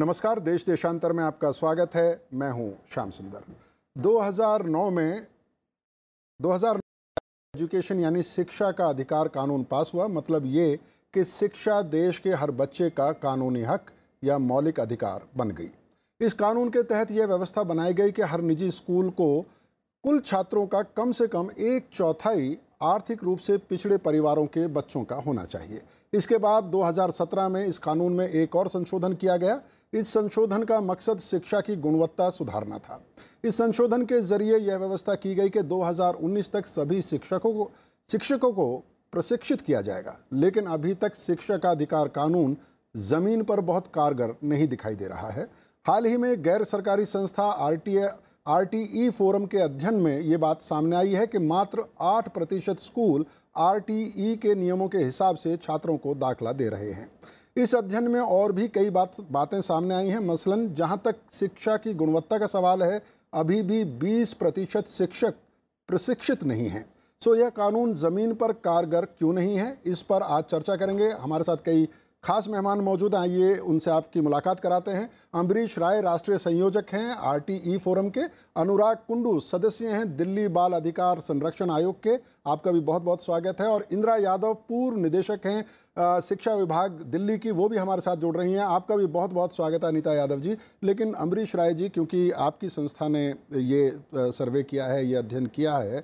नमस्कार देश देशांतर में आपका स्वागत है मैं हूं श्याम सुंदर 2009 में 2009 एजुकेशन यानी शिक्षा का अधिकार कानून पास हुआ मतलब ये कि शिक्षा देश के हर बच्चे का कानूनी हक या मौलिक अधिकार बन गई इस कानून के तहत यह व्यवस्था बनाई गई कि हर निजी स्कूल को कुल छात्रों का कम से कम एक चौथाई आर्थिक रूप से पिछड़े परिवारों के बच्चों का होना चाहिए इसके बाद 2017 में इस कानून में एक और संशोधन किया गया इस संशोधन का मकसद शिक्षा की गुणवत्ता सुधारना था इस संशोधन के जरिए यह व्यवस्था की गई कि 2019 तक सभी शिक्षकों को शिक्षकों को प्रशिक्षित किया जाएगा लेकिन अभी तक अधिकार कानून जमीन पर बहुत कारगर नहीं दिखाई दे रहा है हाल ही में गैर सरकारी संस्था आर आरटीई फोरम के अध्ययन में ये बात सामने आई है कि मात्र आठ प्रतिशत स्कूल आरटीई के नियमों के हिसाब से छात्रों को दाखला दे रहे हैं इस अध्ययन में और भी कई बात बातें सामने आई हैं मसलन जहां तक शिक्षा की गुणवत्ता का सवाल है अभी भी 20 प्रतिशत शिक्षक प्रशिक्षित नहीं हैं सो यह कानून ज़मीन पर कारगर क्यों नहीं है इस पर आज चर्चा करेंगे हमारे साथ कई खास मेहमान मौजूद हैं ये उनसे आपकी मुलाकात कराते हैं अम्बरीश राय राष्ट्रीय संयोजक हैं आरटीई फोरम के अनुराग कुंडू सदस्य हैं दिल्ली बाल अधिकार संरक्षण आयोग के आपका भी बहुत बहुत स्वागत है और इंदिरा यादव पूर्व निदेशक हैं शिक्षा विभाग दिल्ली की वो भी हमारे साथ जुड़ रही हैं आपका भी बहुत बहुत स्वागत है अनिता यादव जी लेकिन अम्बरीश राय जी क्योंकि आपकी संस्था ने ये सर्वे किया है ये अध्ययन किया है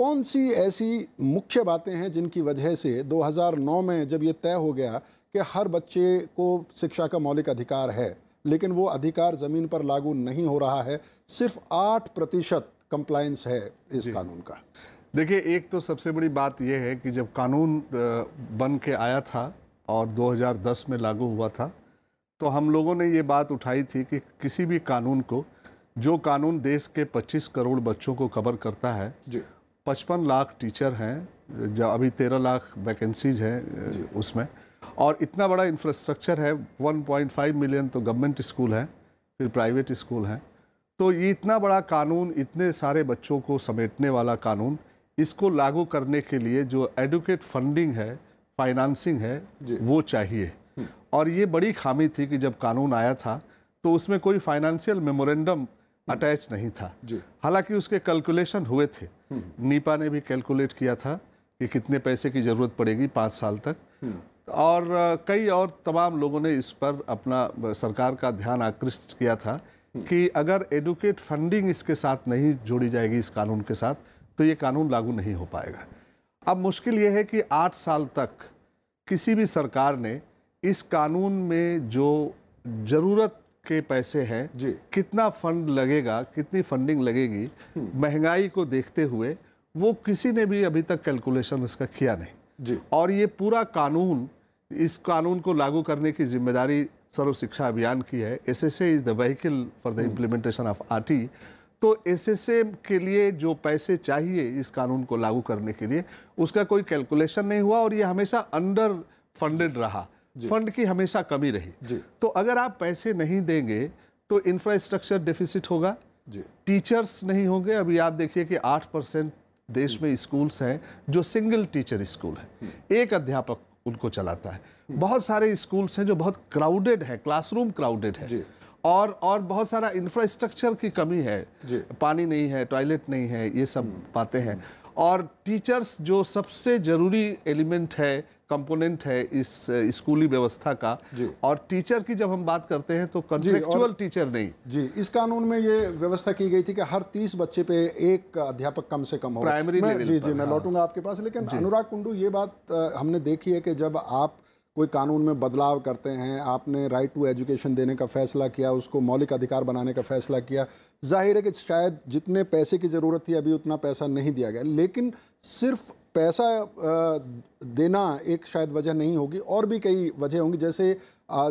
कौन सी ऐसी मुख्य बातें हैं जिनकी वजह से 2009 में जब ये तय हो गया कि हर बच्चे को शिक्षा का मौलिक अधिकार है लेकिन वो अधिकार ज़मीन पर लागू नहीं हो रहा है सिर्फ आठ प्रतिशत कंप्लाइंस है इस कानून का देखिए एक तो सबसे बड़ी बात यह है कि जब कानून बन के आया था और 2010 में लागू हुआ था तो हम लोगों ने ये बात उठाई थी कि किसी भी कानून को जो कानून देश के 25 करोड़ बच्चों को कवर करता है जी पचपन लाख टीचर हैं जो अभी 13 लाख वैकेंसीज हैं उसमें और इतना बड़ा इंफ्रास्ट्रक्चर है 1.5 मिलियन तो गवर्नमेंट स्कूल है फिर प्राइवेट स्कूल हैं तो ये इतना बड़ा कानून इतने सारे बच्चों को समेटने वाला कानून इसको लागू करने के लिए जो एडुकेट फंडिंग है फाइनेंसिंग है वो चाहिए हम्म। और ये बड़ी खामी थी कि जब कानून आया था तो उसमें कोई फाइनेंशियल मेमोरेंडम अटैच नहीं था हालांकि उसके कैलकुलेशन हुए थे हम्म। नीपा ने भी कैलकुलेट किया था कि कितने पैसे की ज़रूरत पड़ेगी पाँच साल तक हम्म। और कई और तमाम लोगों ने इस पर अपना सरकार का ध्यान आकृष्ट किया था कि अगर एडुकेट फंडिंग इसके साथ नहीं जोड़ी जाएगी इस कानून के साथ तो ये कानून लागू नहीं हो पाएगा अब मुश्किल ये है कि आठ साल तक किसी भी सरकार ने इस कानून में जो ज़रूरत के पैसे हैं जी कितना फंड लगेगा कितनी फंडिंग लगेगी हम्म। महंगाई को देखते हुए वो किसी ने भी अभी तक कैलकुलेशन इसका किया नहीं जी और ये पूरा कानून इस कानून को लागू करने की जिम्मेदारी सर्व शिक्षा अभियान की है S S A is the vehicle for the implementation of R T तो एस एस ए के लिए जो पैसे चाहिए इस कानून को लागू करने के लिए उसका कोई कैलकुलेशन नहीं हुआ और ये हमेशा अंडर फंडेड रहा फंड की हमेशा कमी रही तो अगर आप पैसे नहीं देंगे तो इंफ्रास्ट्रक्चर डिफिसिट होगा टीचर्स नहीं होंगे अभी आप देखिए कि आठ परसेंट देश में स्कूल्स हैं जो सिंगल टीचर स्कूल है एक अध्यापक उनको चलाता है बहुत सारे स्कूल्स हैं जो बहुत क्राउडेड है क्लासरूम क्राउडेड है और और बहुत सारा इंफ्रास्ट्रक्चर की कमी है पानी नहीं है टॉयलेट नहीं है ये सब हम्म। बातें हैं और टीचर्स जो सबसे ज़रूरी एलिमेंट है कंपोनेंट है इस स्कूली व्यवस्था का और टीचर की जब हम बात करते हैं तो कंट्रेक्चुअल टीचर नहीं जी इस कानून में ये व्यवस्था की गई थी कि हर तीस बच्चे पे एक अध्यापक कम से कम हो प्राइमरी मैं, जी जी मैं हाँ। लौटूंगा आपके पास लेकिन अनुराग कुंडू ये बात हमने देखी है कि जब आप कोई कानून में बदलाव करते हैं आपने राइट टू एजुकेशन देने का फैसला किया उसको मौलिक अधिकार बनाने का फैसला किया जाहिर है कि शायद जितने पैसे की ज़रूरत थी अभी उतना पैसा नहीं दिया गया लेकिन सिर्फ पैसा देना एक शायद वजह नहीं होगी और भी कई वजह होंगी जैसे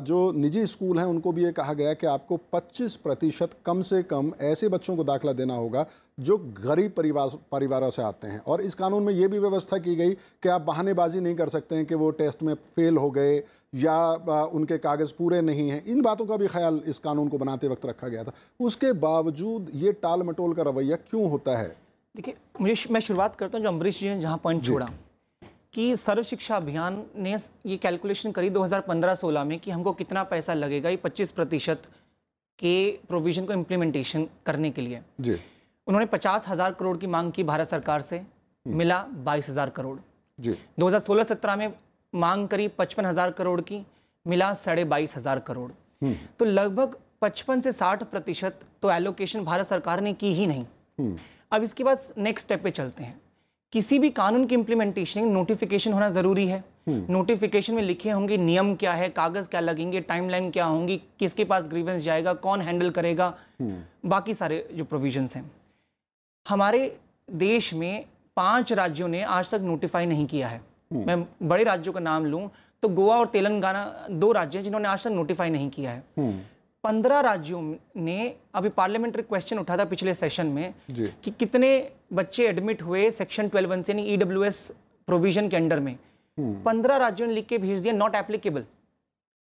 जो निजी स्कूल हैं उनको भी ये कहा गया कि आपको 25 प्रतिशत कम से कम ऐसे बच्चों को दाखिला देना होगा जो गरीब परिवार परिवारों से आते हैं और इस कानून में ये भी व्यवस्था की गई कि आप बहानेबाजी नहीं कर सकते हैं कि वो टेस्ट में फेल हो गए या उनके कागज़ पूरे नहीं हैं इन बातों का भी ख्याल इस कानून को बनाते वक्त रखा गया था उसके बावजूद ये टाल मटोल का रवैया क्यों होता है देखिए मुझे मैं शुरुआत करता हूँ जो अम्बरीश जी ने जहाँ पॉइंट छोड़ा कि सर्व शिक्षा अभियान ने ये कैलकुलेशन करी 2015-16 में कि हमको कितना पैसा लगेगा ये 25 प्रतिशत के प्रोविजन को इम्प्लीमेंटेशन करने के लिए जी उन्होंने पचास हज़ार करोड़ की मांग की भारत सरकार से हम्म। मिला बाईस हज़ार करोड़ जी 2016-17 में मांग करी पचपन हज़ार करोड़ की मिला साढ़े बाईस हज़ार करोड़ हम्म। तो लगभग पचपन से साठ प्रतिशत तो एलोकेशन भारत सरकार ने की ही नहीं हम्म। अब इसके बाद नेक्स्ट स्टेप पे चलते हैं किसी भी कानून की इम्प्लीमेंटेशन नोटिफिकेशन होना ज़रूरी है नोटिफिकेशन हम्म। में लिखे होंगे नियम क्या है कागज़ क्या लगेंगे टाइमलाइन क्या होंगी किसके पास ग्रीवेंस जाएगा कौन हैंडल करेगा हम्म। बाकी सारे जो प्रोविजंस हैं हमारे देश में पांच राज्यों ने आज तक नोटिफाई नहीं किया है हम्म। मैं बड़े राज्यों का नाम लूँ तो गोवा और तेलंगाना दो राज्य हैं जिन्होंने आज तक नोटिफाई नहीं किया है पंद्रह राज्यों ने अभी पार्लियामेंट्री क्वेश्चन उठा था पिछले सेशन में कि कितने बच्चे एडमिट हुए सेक्शन ट्वेल्व वन से ईडब्ल्यू ईडब्ल्यू प्रोविजन के अंडर में हम्म। पंद्रह राज्यों ने लिख के भेज दिया नॉट एप्लीकेबल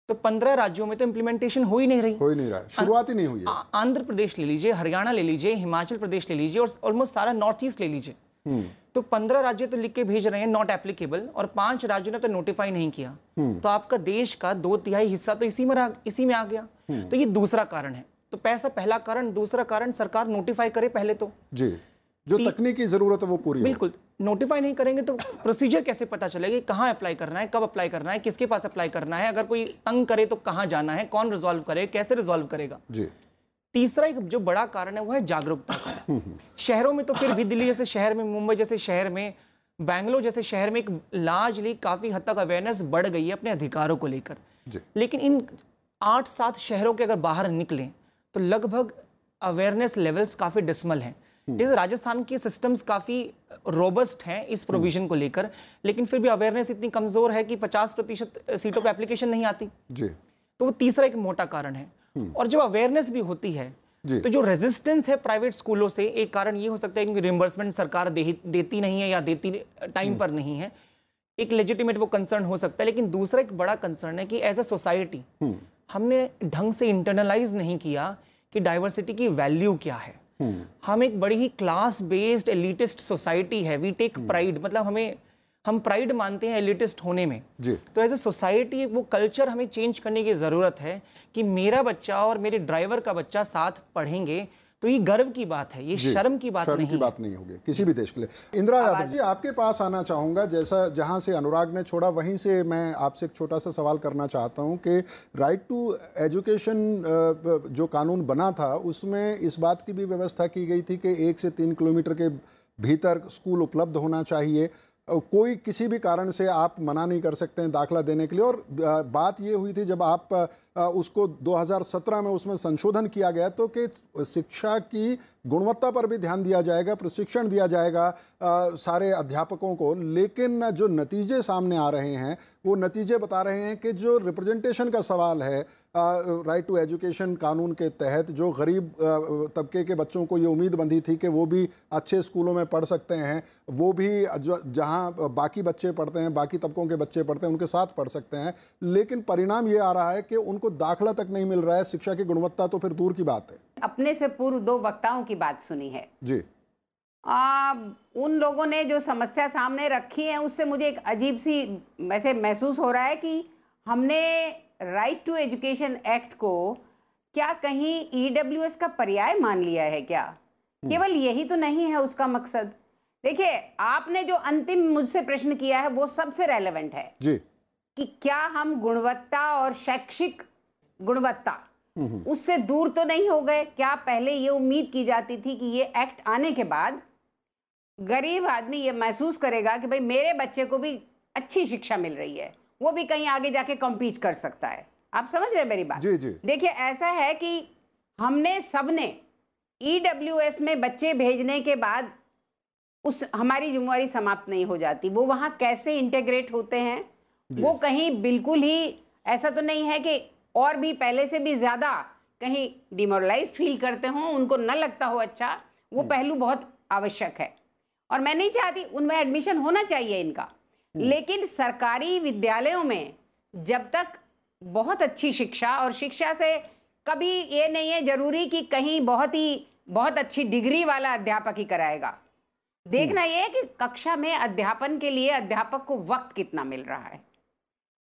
तो पंद्रह राज्यों में तो इम्प्लीमेंटेशन हो ही नहीं रही हो ही नहीं रहा शुरुआत ही नहीं हुई आंध्र प्रदेश ले लीजिए हरियाणा ले लीजिए हिमाचल प्रदेश ले लीजिए और ऑलमोस्ट सारा नॉर्थ ईस्ट ले लीजिए हम्म। तो पंद्रह राज्य तो लिख के भेज रहे हैं नॉट एप्लीकेबल और पांच राज्यों ने तो नोटिफाई नहीं किया हम्म। तो आपका देश का दो तिहाई हिस्सा तो इसी में इसी में आ गया हम्म। तो ये दूसरा कारण है तो पैसा पहला कारण दूसरा कारण सरकार नोटिफाई करे पहले तो जी जो तकनीकी जरूरत है वो पूरी बिल्कुल नोटिफाई नहीं करेंगे तो प्रोसीजर कैसे पता चलेगा कहाँ अप्लाई करना है कब अप्लाई करना है किसके पास अप्लाई करना है अगर कोई तंग करे तो कहाँ जाना है कौन रिजोल्व करे कैसे रिजोल्व करेगा जी तीसरा एक जो बड़ा कारण है वो है जागरूकता शहरों में तो फिर भी दिल्ली जैसे शहर में मुंबई जैसे शहर में बैंगलोर जैसे शहर में एक लार्जली काफ़ी हद तक अवेयरनेस बढ़ गई है अपने अधिकारों को लेकर लेकिन इन आठ सात शहरों के अगर बाहर निकलें तो लगभग अवेयरनेस लेवल्स काफ़ी डिसमल हैं हम्म। जैसे राजस्थान के सिस्टम्स काफ़ी रोबस्ट हैं इस प्रोविजन हम्म। को लेकर लेकिन फिर भी अवेयरनेस इतनी कमज़ोर है कि पचास प्रतिशत सीटों पर एप्लीकेशन नहीं आती जी तो वो तीसरा एक मोटा कारण है हम्म। और जब अवेयरनेस भी होती है तो जो रेजिस्टेंस है प्राइवेट स्कूलों से एक कारण ये हो सकता है कि रिम्बर्समेंट सरकार दे, देती नहीं है या देती टाइम हम्म। पर नहीं है एक लेजिटिमेट वो कंसर्न हो सकता है लेकिन दूसरा एक बड़ा कंसर्न है कि एज अ सोसाइटी हमने ढंग से इंटरनलाइज नहीं किया कि डाइवर्सिटी की वैल्यू क्या है हम्म। हम एक बड़ी ही क्लास बेस्ड एलिटिस्ट सोसाइटी है वी टेक प्राइड मतलब हमें हम प्राइड मानते हैं एलिटिस्ट होने में जी तो एज ए सोसाइटी वो कल्चर हमें चेंज करने की ज़रूरत है कि मेरा बच्चा और मेरे ड्राइवर का बच्चा साथ पढ़ेंगे तो ये गर्व की बात है ये शर्म की बात शर्म नहीं की बात नहीं होगी किसी भी देश के लिए इंदिरा यादव जी आपके पास आना चाहूंगा जैसा जहां से अनुराग ने छोड़ा वहीं से मैं आपसे एक छोटा सा सवाल करना चाहता हूं कि राइट टू एजुकेशन जो कानून बना था उसमें इस बात की भी व्यवस्था की गई थी कि एक से तीन किलोमीटर के भीतर स्कूल उपलब्ध होना चाहिए कोई किसी भी कारण से आप मना नहीं कर सकते हैं दाखला देने के लिए और बात ये हुई थी जब आप उसको 2017 में उसमें संशोधन किया गया तो कि शिक्षा की गुणवत्ता पर भी ध्यान दिया जाएगा प्रशिक्षण दिया जाएगा सारे अध्यापकों को लेकिन जो नतीजे सामने आ रहे हैं वो नतीजे बता रहे हैं कि जो रिप्रेजेंटेशन का सवाल है राइट टू एजुकेशन कानून के तहत जो गरीब तबके के बच्चों को ये उम्मीद बंधी थी कि वो भी अच्छे स्कूलों में पढ़ सकते हैं वो भी जहाँ बाकी बच्चे पढ़ते हैं बाकी तबकों के बच्चे पढ़ते हैं उनके साथ पढ़ सकते हैं लेकिन परिणाम ये आ रहा है कि उनको दाखिला तक नहीं मिल रहा है शिक्षा की गुणवत्ता तो फिर दूर की बात है अपने से पूर्व दो वक्ताओं की बात सुनी है जी आ, उन लोगों ने जो समस्या सामने रखी है उससे मुझे एक अजीब सी वैसे महसूस हो रहा है कि हमने राइट टू एजुकेशन एक्ट को क्या कहीं ईडब्ल्यूएस e का पर्याय मान लिया है क्या हम्म। केवल यही तो नहीं है उसका मकसद देखिए आपने जो अंतिम मुझसे प्रश्न किया है वो सबसे रेलेवेंट है जी कि क्या हम गुणवत्ता और शैक्षिक गुणवत्ता हम्म। उससे दूर तो नहीं हो गए क्या पहले ये उम्मीद की जाती थी कि ये एक्ट आने के बाद गरीब आदमी ये महसूस करेगा कि भाई मेरे बच्चे को भी अच्छी शिक्षा मिल रही है वो भी कहीं आगे जाके कम्पीट कर सकता है आप समझ रहे हैं मेरी बात जी जी देखिए ऐसा है कि हमने सबने ईडब्ल्यू e में बच्चे भेजने के बाद उस हमारी जिम्मेवारी समाप्त नहीं हो जाती वो वहाँ कैसे इंटेग्रेट होते हैं वो कहीं बिल्कुल ही ऐसा तो नहीं है कि और भी पहले से भी ज्यादा कहीं डिमोरलाइज फील करते हों उनको न लगता हो अच्छा वो पहलू बहुत आवश्यक है और मैं नहीं चाहती उनमें एडमिशन होना चाहिए इनका हम्म। लेकिन सरकारी विद्यालयों में जब तक बहुत अच्छी शिक्षा और शिक्षा से कभी ये नहीं है जरूरी कि कहीं बहुत ही बहुत अच्छी डिग्री वाला अध्यापक ही कराएगा देखना हम्म। यह कि कक्षा में अध्यापन के लिए अध्यापक को वक्त कितना मिल रहा है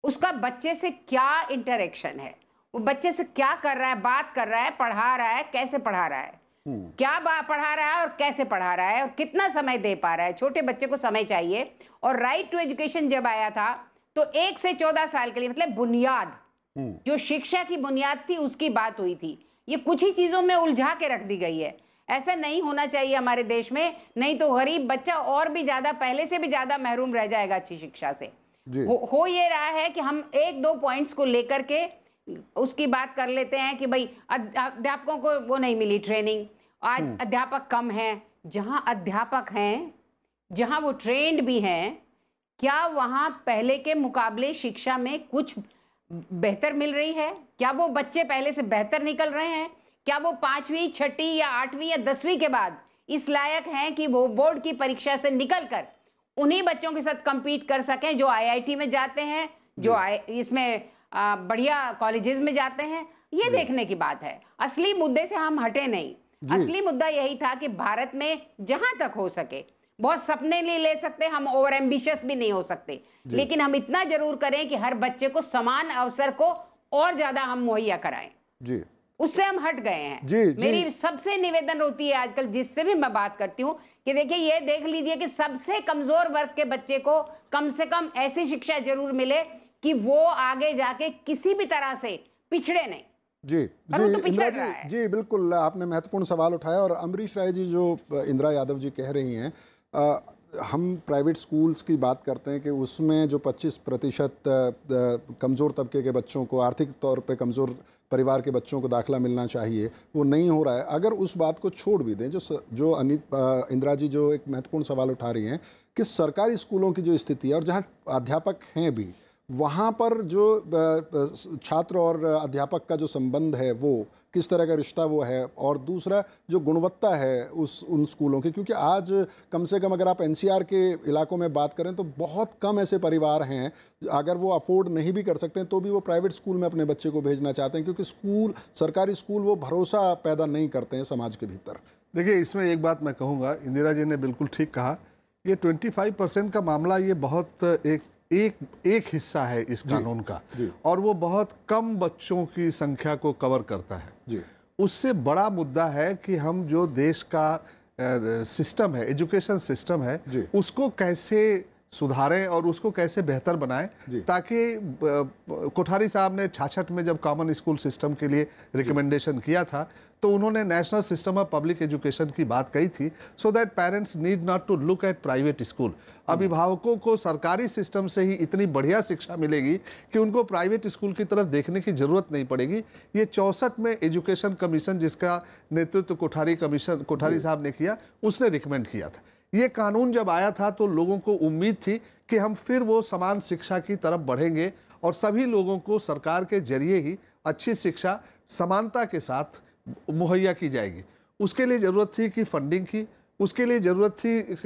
उसका बच्चे से क्या इंटरेक्शन है वो बच्चे से क्या कर रहा है बात कर रहा है पढ़ा रहा है कैसे पढ़ा रहा है हम्म। क्या पढ़ा रहा है और कैसे पढ़ा रहा है और कितना समय दे पा रहा है छोटे बच्चे को समय चाहिए और राइट टू एजुकेशन जब आया था तो एक से चौदह साल के लिए मतलब बुनियाद हम्म। जो शिक्षा की बुनियाद थी उसकी बात हुई थी ये कुछ ही चीजों में उलझा के रख दी गई है ऐसा नहीं होना चाहिए हमारे देश में नहीं तो गरीब बच्चा और भी ज्यादा पहले से भी ज्यादा महरूम रह जाएगा अच्छी शिक्षा से हो, हो ये रहा है कि हम एक दो पॉइंट्स को लेकर के उसकी बात कर लेते हैं कि भाई अध्यापकों को वो नहीं मिली ट्रेनिंग आज हम्म। अध्यापक कम हैं जहां अध्यापक हैं जहां वो ट्रेंड भी हैं क्या वहां पहले के मुकाबले शिक्षा में कुछ बेहतर मिल रही है क्या वो बच्चे पहले से बेहतर निकल रहे हैं क्या वो पांचवी छठी या आठवीं या दसवीं के बाद इस लायक हैं कि वो बोर्ड की परीक्षा से निकलकर उन्हीं बच्चों के साथ कंपीट कर सकें जो आईआईटी में जाते हैं जो आई इसमें बढ़िया कॉलेजेस में जाते हैं ये देखने की बात है असली मुद्दे से हम हटे नहीं असली मुद्दा यही था कि भारत में जहां तक हो सके बहुत सपने नहीं ले सकते हम ओवर एम्बिशियस भी नहीं हो सकते लेकिन हम इतना जरूर करें कि हर बच्चे को समान अवसर को और ज्यादा हम मुहैया कराएं जी उससे हम हट गए हैं जी, मेरी जी. सबसे निवेदन होती है आजकल जिससे भी मैं बात करती हूँ कि देखिए ये देख लीजिए कि सबसे कमजोर वर्ग के बच्चे को कम से कम ऐसी शिक्षा जरूर मिले कि वो आगे जाके किसी भी तरह से पिछड़े नहीं जी जी तो इंदिरा जी जी बिल्कुल आपने महत्वपूर्ण सवाल उठाया और अमरीश राय जी जो इंदिरा यादव जी कह रही हैं हम प्राइवेट स्कूल्स की बात करते हैं कि उसमें जो 25 प्रतिशत कमज़ोर तबके के बच्चों को आर्थिक तौर पे कमज़ोर परिवार के बच्चों को दाखला मिलना चाहिए वो नहीं हो रहा है अगर उस बात को छोड़ भी दें जो जो अनित इंदिरा जी जो एक महत्वपूर्ण सवाल उठा रही हैं कि सरकारी स्कूलों की जो स्थिति है और जहाँ अध्यापक हैं भी वहाँ पर जो छात्र और अध्यापक का जो संबंध है वो किस तरह का रिश्ता वो है और दूसरा जो गुणवत्ता है उस उन स्कूलों की क्योंकि आज कम से कम अगर आप एनसीआर के इलाकों में बात करें तो बहुत कम ऐसे परिवार हैं अगर वो अफोर्ड नहीं भी कर सकते तो भी वो प्राइवेट स्कूल में अपने बच्चे को भेजना चाहते हैं क्योंकि स्कूल सरकारी स्कूल वो भरोसा पैदा नहीं करते हैं समाज के भीतर देखिए इसमें एक बात मैं कहूँगा इंदिरा जी ने बिल्कुल ठीक कहा ये ट्वेंटी परसेंट का मामला ये बहुत एक एक एक हिस्सा है इस कानून का और वो बहुत कम बच्चों की संख्या को कवर करता है जी उससे बड़ा मुद्दा है कि हम जो देश का सिस्टम है एजुकेशन सिस्टम है उसको कैसे सुधारें और उसको कैसे बेहतर बनाएं ताकि कोठारी साहब ने छाछठ में जब कॉमन स्कूल सिस्टम के लिए रिकमेंडेशन किया था तो उन्होंने national system of public education की बात कही थी so that parents need not to look at private school अभिभावकों को सरकारी सिस्टम से ही इतनी बढ़िया शिक्षा मिलेगी कि उनको प्राइवेट स्कूल की तरफ देखने की ज़रूरत नहीं पड़ेगी ये चौंसठ में एजुकेशन कमीशन जिसका नेतृत्व कोठारी कमीशन कोठारी साहब ने किया उसने रिकमेंड किया था ये कानून जब आया था तो लोगों को उम्मीद थी कि हम फिर वो समान शिक्षा की तरफ बढ़ेंगे और सभी लोगों को सरकार के जरिए ही अच्छी शिक्षा समानता के साथ मुहैया की जाएगी उसके लिए ज़रूरत थी कि फंडिंग की उसके लिए ज़रूरत थी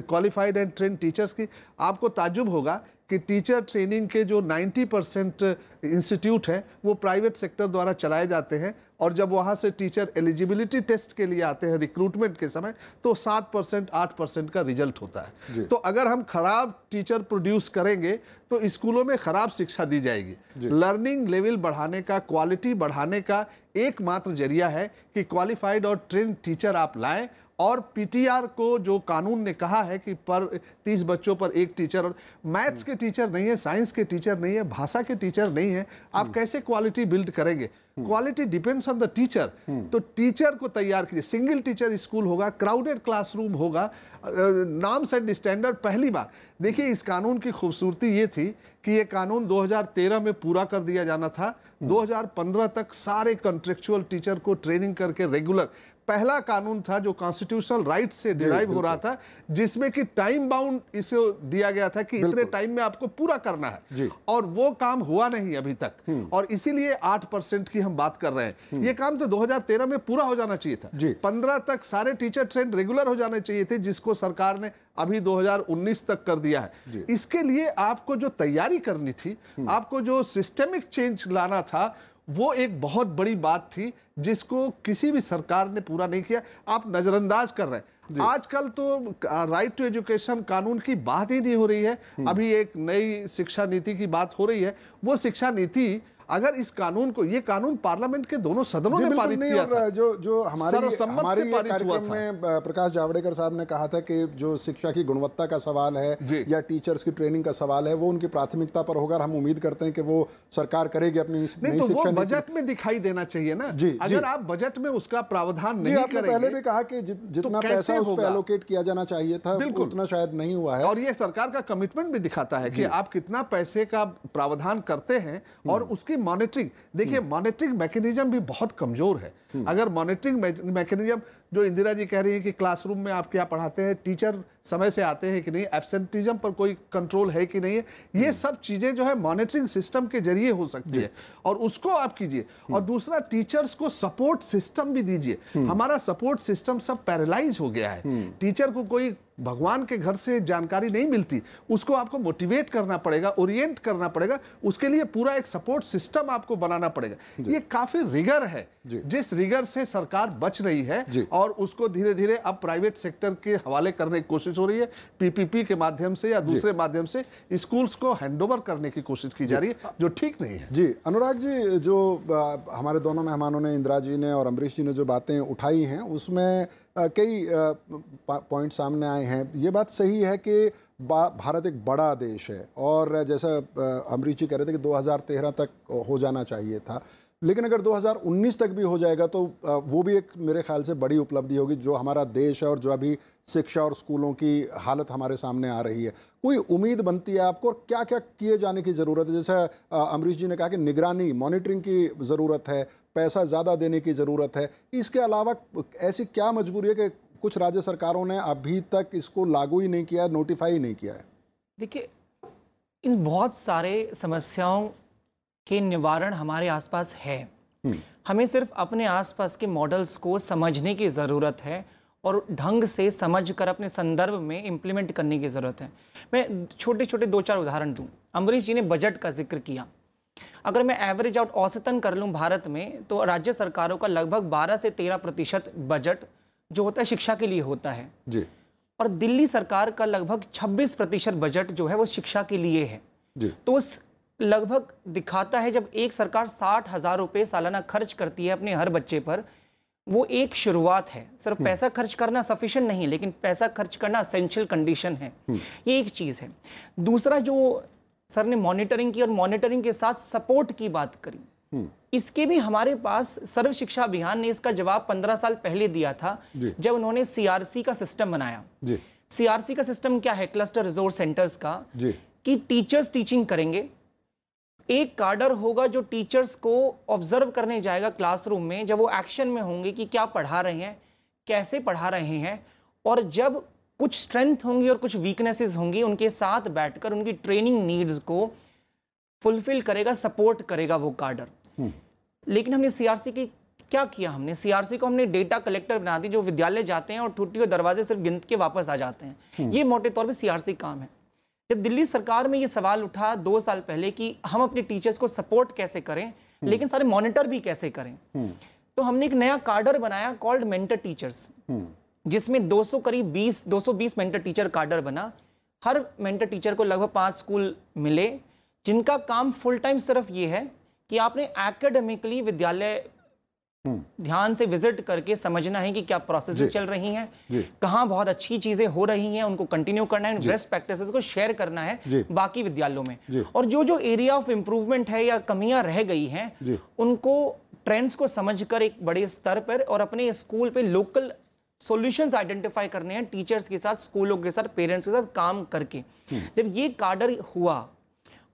क्वालिफाइड एंड ट्रेन टीचर्स की आपको ताजुब होगा कि टीचर ट्रेनिंग के जो 90 परसेंट इंस्टीट्यूट हैं वो प्राइवेट सेक्टर द्वारा चलाए जाते हैं और जब वहाँ से टीचर एलिजिबिलिटी टेस्ट के लिए आते हैं रिक्रूटमेंट के समय तो सात परसेंट आठ परसेंट का रिजल्ट होता है तो अगर हम खराब टीचर प्रोड्यूस करेंगे तो स्कूलों में खराब शिक्षा दी जाएगी लर्निंग लेवल बढ़ाने का क्वालिटी बढ़ाने का एकमात्र जरिया है कि क्वालिफाइड और ट्रेन टीचर आप लाएं और पीटीआर को जो कानून ने कहा है कि पर तीस बच्चों पर एक टीचर और मैथ्स के टीचर नहीं है साइंस के टीचर नहीं है भाषा के टीचर नहीं है आप कैसे क्वालिटी बिल्ड करेंगे quality depends on the teacher तो टीचर को तैयार कीजिए सिंगल टीचर स्कूल होगा क्राउडेड क्लासरूम होगा नाम्स एंड स्टैंडर्ड पहली बार देखिए इस कानून की खूबसूरती ये थी कि ये कानून 2013 में पूरा कर दिया जाना था 2015 तक सारे कॉन्ट्रेक्चुअल टीचर को ट्रेनिंग करके रेगुलर पहला कानून था जो कॉन्स्टिट्यूशनल राइट से डिराइव हो रहा था जिसमें कि टाइम बाउंड इसे दिया गया था कि इतने टाइम में आपको पूरा करना है और वो काम हुआ नहीं अभी तक हम्म। और इसीलिए आठ परसेंट की हम बात कर रहे हैं हम्म। ये काम तो 2013 में पूरा हो जाना चाहिए था पंद्रह तक सारे टीचर ट्रेन रेगुलर हो जाने चाहिए थे जिसको सरकार ने अभी 2019 तक कर दिया है इसके लिए आपको जो तैयारी करनी थी हम्म। आपको जो सिस्टमिक चेंज लाना था वो एक बहुत बड़ी बात थी जिसको किसी भी सरकार ने पूरा नहीं किया आप नज़रअंदाज कर रहे हैं आजकल तो राइट टू एजुकेशन कानून की बात ही नहीं हो रही है हम्म। अभी एक नई शिक्षा नीति की बात हो रही है वो शिक्षा नीति अगर इस कानून को ये कानून पार्लियामेंट के दोनों सदनों ने पारित किया था जो जो हमारे हमारे कार्यक्रम में प्रकाश जावड़ेकर साहब ने कहा था कि जो शिक्षा की गुणवत्ता का सवाल है या टीचर्स की ट्रेनिंग का सवाल है वो उनकी प्राथमिकता पर होगा हम उम्मीद करते हैं कि वो सरकार करेगी अपनी तो बजट में दिखाई देना चाहिए ना जी अगर आप बजट में उसका प्रावधान पहले भी कहा कि तो जितना पैसा उस पर एलोकेट किया जाना चाहिए था उतना शायद नहीं हुआ है और ये सरकार का कमिटमेंट भी दिखाता है कि आप कितना पैसे का प्रावधान करते हैं और उसके कि मॉनिटरिंग देखिए मॉनिटरिंग मैकेनिज्म भी बहुत कमजोर है हम्म। अगर मॉनिटरिंग मैकेनिज्म जो इंदिरा जी कह रही हैं कि क्लासरूम में आप क्या पढ़ाते हैं टीचर समय से आते हैं कि नहीं एबसेंटिज्म पर कोई कंट्रोल है कि नहीं है ये हम्म। सब चीज़ें जो है मॉनिटरिंग सिस्टम के जरिए हो सकती है और उसको आप कीजिए और हम्म। दूसरा टीचर्स को सपोर्ट सिस्टम भी दीजिए हम्म। हमारा सपोर्ट सिस्टम सब पैरालाइज हो गया है टीचर को कोई भगवान के घर से जानकारी नहीं मिलती उसको आपको मोटिवेट करना पड़ेगा ओरिएंट करना पड़ेगा उसके लिए पूरा एक सपोर्ट सिस्टम आपको बनाना पड़ेगा ये काफी रिगर है जिस रिगर से सरकार बच रही है और और उसको धीरे धीरे अब प्राइवेट सेक्टर के हवाले करने की कोशिश हो रही है पीपीपी के माध्यम से या दूसरे माध्यम से स्कूल्स को हैंडओवर करने की कोशिश की जा रही है जो ठीक नहीं है जी अनुराग जी जो हमारे दोनों मेहमानों ने इंदिरा जी ने और अम्बरीश जी ने जो बातें उठाई हैं उसमें कई पॉइंट सामने आए हैं ये बात सही है कि भारत एक बड़ा देश है और जैसा अमरीश जी कह रहे थे कि 2013 तक हो जाना चाहिए था लेकिन अगर 2019 तक भी हो जाएगा तो वो भी एक मेरे ख्याल से बड़ी उपलब्धि होगी जो हमारा देश है और जो अभी शिक्षा और स्कूलों की हालत हमारे सामने आ रही है कोई उम्मीद बनती है आपको और क्या क्या किए जाने की ज़रूरत है जैसे अमरीश जी ने कहा कि निगरानी मॉनिटरिंग की ज़रूरत है पैसा ज़्यादा देने की ज़रूरत है इसके अलावा ऐसी क्या मजबूरी है कि कुछ राज्य सरकारों ने अभी तक इसको लागू ही नहीं किया नोटिफाई नहीं किया है देखिए इन बहुत सारे समस्याओं के निवारण हमारे आसपास है हम्म। हमें सिर्फ अपने आसपास के मॉडल्स को समझने की ज़रूरत है और ढंग से समझ कर अपने संदर्भ में इम्प्लीमेंट करने की ज़रूरत है मैं छोटे छोटे दो चार उदाहरण दूँ अम्बरीश जी ने बजट का जिक्र किया अगर मैं एवरेज आउट औसतन कर लूँ भारत में तो राज्य सरकारों का लगभग 12 से 13 प्रतिशत बजट जो होता है शिक्षा के लिए होता है जी और दिल्ली सरकार का लगभग छब्बीस प्रतिशत बजट जो है वो शिक्षा के लिए है जी तो उस लगभग दिखाता है जब एक सरकार साठ हज़ार रुपये सालाना खर्च करती है अपने हर बच्चे पर वो एक शुरुआत है सिर्फ हम्म। पैसा खर्च करना सफिशियंट नहीं लेकिन पैसा खर्च करना असेंशियल कंडीशन है हम्म। ये एक चीज़ है दूसरा जो सर ने मॉनिटरिंग की और मॉनिटरिंग के साथ सपोर्ट की बात करी हम्म। इसके भी हमारे पास सर्व शिक्षा अभियान ने इसका जवाब पंद्रह साल पहले दिया था जब उन्होंने सीआरसी का सिस्टम बनाया सीआरसी का सिस्टम क्या है क्लस्टर रिजोर्स सेंटर्स का कि टीचर्स टीचिंग करेंगे एक कार्डर होगा जो टीचर्स को ऑब्जर्व करने जाएगा क्लासरूम में जब वो एक्शन में होंगे कि क्या पढ़ा रहे हैं कैसे पढ़ा रहे हैं और जब कुछ स्ट्रेंथ होंगी और कुछ वीकनेसेस होंगी उनके साथ बैठकर उनकी ट्रेनिंग नीड्स को फुलफिल करेगा सपोर्ट करेगा वो कार्डर हम्म। लेकिन हमने सीआरसी की क्या किया हमने सीआरसी को हमने डेटा कलेक्टर बना दी जो विद्यालय जाते हैं और टूटी हुए दरवाजे सिर्फ गिनत के वापस आ जाते हैं हम्म। ये मोटे तौर पर सीआरसी काम है जब दिल्ली सरकार में ये सवाल उठा दो साल पहले कि हम अपने टीचर्स को सपोर्ट कैसे करें हम्म। लेकिन सारे मॉनिटर भी कैसे करें हम्म। तो हमने एक नया कार्डर बनाया कॉल्ड मेंटर टीचर्स जिसमें 200 करीब 20 220 मेंटर टीचर कार्डर बना हर मेंटर टीचर को लगभग पांच स्कूल मिले जिनका काम फुल टाइम सिर्फ ये है कि आपने एकेडमिकली विद्यालय ध्यान से विजिट करके समझना है कि क्या प्रोसेस चल रही हैं कहाँ बहुत अच्छी चीजें हो रही हैं उनको कंटिन्यू करना है बेस्ट प्रैक्टिसेस को शेयर करना है बाकी विद्यालयों में और जो जो एरिया ऑफ इम्प्रूवमेंट है या कमियां रह गई हैं उनको ट्रेंड्स को समझकर एक बड़े स्तर पर और अपने स्कूल पे लोकल सोल्यूशन आइडेंटिफाई करने हैं टीचर्स के साथ स्कूलों के साथ पेरेंट्स के साथ काम करके हम्म। जब ये कार्डर हुआ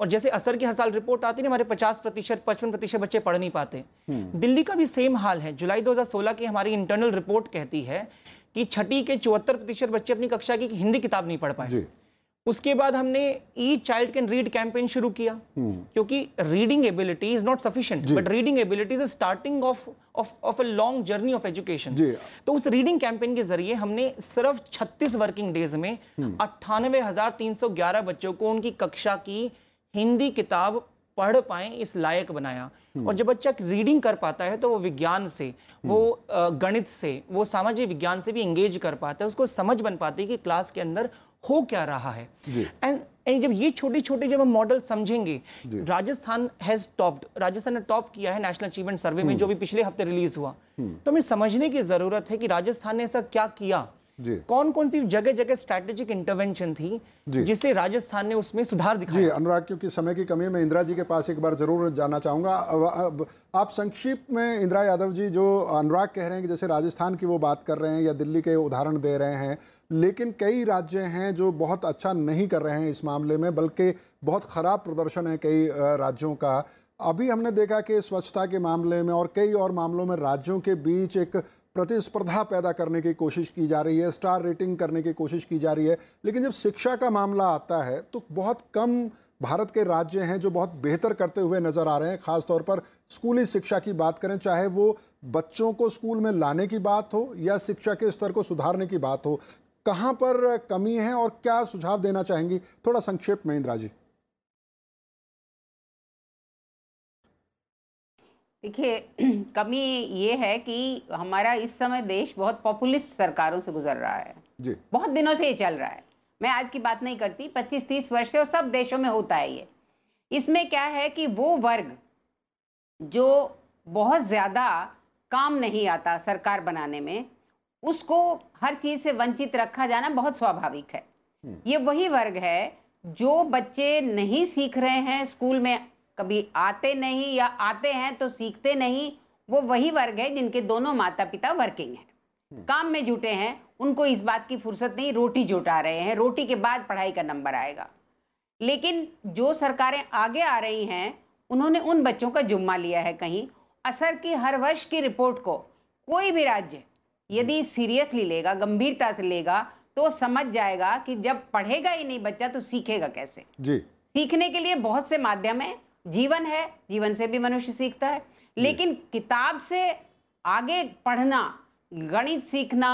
और जैसे असर की हर साल रिपोर्ट आती है हमारे 50 प्रतिशत पचपन प्रतिशत बच्चे पढ़ नहीं पाते हम्म। दिल्ली का भी सेम हाल है जुलाई 2016 की हमारी इंटरनल रिपोर्ट कहती है कि छठी के चौहत्तर प्रतिशत बच्चे अपनी कक्षा की हिंदी किताब नहीं पढ़ पाए उसके बाद हमने ई चाइल्ड कैन रीड कैंपेन शुरू किया हम्म। क्योंकि reading ability is not sufficient but reading ability is starting of of of a long journey of education तो उस रीडिंग कैंपेन के जरिए हमने सिर्फ 36 वर्किंग डेज में हम्म। अट्ठानवे बच्चों को उनकी कक्षा की हिंदी किताब पढ़ पाए इस लायक बनाया हम्म। और जब बच्चा रीडिंग कर पाता है तो वो विज्ञान से वो हम्म। गणित से वो सामाजिक विज्ञान से भी एंगेज कर पाता है उसको समझ बन पाती है कि क्लास के अंदर हो क्या रहा है एंड एंड जब ये छोटे छोटे जब हम मॉडल समझेंगे राजस्थान हैज टॉप्ड राजस्थान ने टॉप किया है नेशनल अचीवमेंट सर्वे में हम्म। जो भी पिछले हफ्ते रिलीज हुआ तो हमें समझने की जरूरत है कि राजस्थान ने ऐसा क्या किया कौन कौन सी जगह जगह स्ट्रेटेजिक इंटरवेंशन थी जिससे राजस्थान ने उसमें सुधार दिखाया जी अनुराग क्योंकि समय की कमी में इंदिरा जी के पास एक बार जरूर जाना चाहूंगा आप संक्षिप्त में इंदिरा यादव जी जो अनुराग कह रहे हैं कि जैसे राजस्थान की वो बात कर रहे हैं या दिल्ली के उदाहरण दे रहे हैं लेकिन कई राज्य हैं जो बहुत अच्छा नहीं कर रहे हैं इस मामले में बल्कि बहुत ख़राब प्रदर्शन है कई राज्यों का अभी हमने देखा कि स्वच्छता के मामले में और कई और मामलों में राज्यों के बीच एक प्रतिस्पर्धा पैदा करने की कोशिश की जा रही है स्टार रेटिंग करने की कोशिश की जा रही है लेकिन जब शिक्षा का मामला आता है तो बहुत कम भारत के राज्य हैं जो बहुत बेहतर करते हुए नज़र आ रहे हैं खासतौर पर स्कूली शिक्षा की बात करें चाहे वो बच्चों को स्कूल में लाने की बात हो या शिक्षा के स्तर को सुधारने की बात हो कहाँ पर कमी है और क्या सुझाव देना चाहेंगी थोड़ा संक्षेप में इंदिरा जी देखिए कमी ये है कि हमारा इस समय देश बहुत पॉपुलिस्ट सरकारों से गुजर रहा है जी। बहुत दिनों से ये चल रहा है मैं आज की बात नहीं करती पच्चीस तीस वर्ष से और सब देशों में होता है ये इसमें क्या है कि वो वर्ग जो बहुत ज़्यादा काम नहीं आता सरकार बनाने में उसको हर चीज़ से वंचित रखा जाना बहुत स्वाभाविक है हम्म। ये वही वर्ग है जो बच्चे नहीं सीख रहे हैं स्कूल में कभी आते नहीं या आते हैं तो सीखते नहीं वो वही वर्ग है जिनके दोनों माता पिता वर्किंग है हम्म। काम में जुटे हैं उनको इस बात की फुर्सत नहीं रोटी जुटा रहे हैं रोटी के बाद पढ़ाई का नंबर आएगा लेकिन जो सरकारें आगे आ रही हैं उन्होंने उन बच्चों का जुम्मा लिया है कहीं असर की हर वर्ष की रिपोर्ट को कोई भी राज्य यदि हम्म। सीरियसली लेगा गंभीरता से लेगा तो समझ जाएगा कि जब पढ़ेगा ही नहीं बच्चा तो सीखेगा कैसे जी सीखने के लिए बहुत से माध्यम है जीवन है जीवन से भी मनुष्य सीखता है लेकिन किताब से आगे पढ़ना गणित सीखना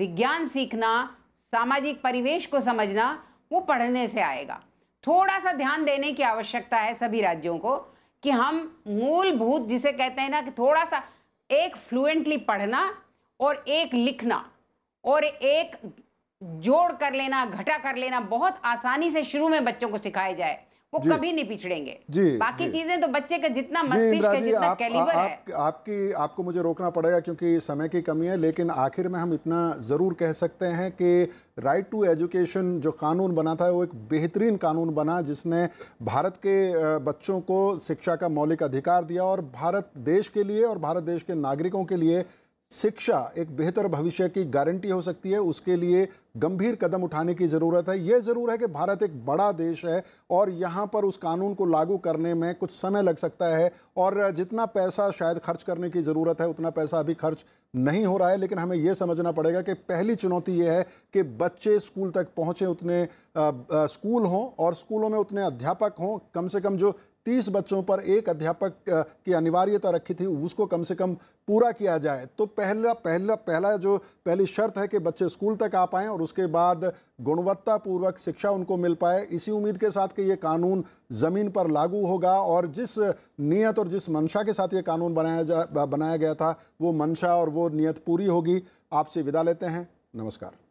विज्ञान सीखना सामाजिक परिवेश को समझना वो पढ़ने से आएगा थोड़ा सा ध्यान देने की आवश्यकता है सभी राज्यों को कि हम मूलभूत जिसे कहते हैं ना कि थोड़ा सा एक फ्लुएंटली पढ़ना और एक लिखना और एक जोड़ कर लेना घटा कर लेना बहुत आसानी से शुरू में बच्चों को सिखाया जाए वो कभी नहीं पिछड़ेंगे जी बाकी चीजें तो बच्चे का जितना मस्तिष्क है जितना कैलिबर आप, है आपकी आपको मुझे रोकना पड़ेगा क्योंकि समय की कमी है लेकिन आखिर में हम इतना ज़रूर कह सकते हैं कि राइट टू एजुकेशन जो कानून बना था वो एक बेहतरीन कानून बना जिसने भारत के बच्चों को शिक्षा का मौलिक अधिकार दिया और भारत देश के लिए और भारत देश के नागरिकों के लिए शिक्षा एक बेहतर भविष्य की गारंटी हो सकती है उसके लिए गंभीर कदम उठाने की ज़रूरत है ये ज़रूर है कि भारत एक बड़ा देश है और यहाँ पर उस कानून को लागू करने में कुछ समय लग सकता है और जितना पैसा शायद खर्च करने की ज़रूरत है उतना पैसा अभी खर्च नहीं हो रहा है लेकिन हमें यह समझना पड़ेगा कि पहली चुनौती ये है कि बच्चे स्कूल तक पहुँचें उतने आ, आ, स्कूल हों और स्कूलों में उतने अध्यापक हों कम से कम जो तीस बच्चों पर एक अध्यापक की अनिवार्यता रखी थी उसको कम से कम पूरा किया जाए तो पहला पहला पहला जो पहली शर्त है कि बच्चे स्कूल तक आ पाएँ और उसके बाद गुणवत्तापूर्वक शिक्षा उनको मिल पाए इसी उम्मीद के साथ कि ये कानून ज़मीन पर लागू होगा और जिस नियत और जिस मंशा के साथ ये कानून बनाया जा बनाया गया था वो मंशा और वो नियत पूरी होगी आपसे विदा लेते हैं नमस्कार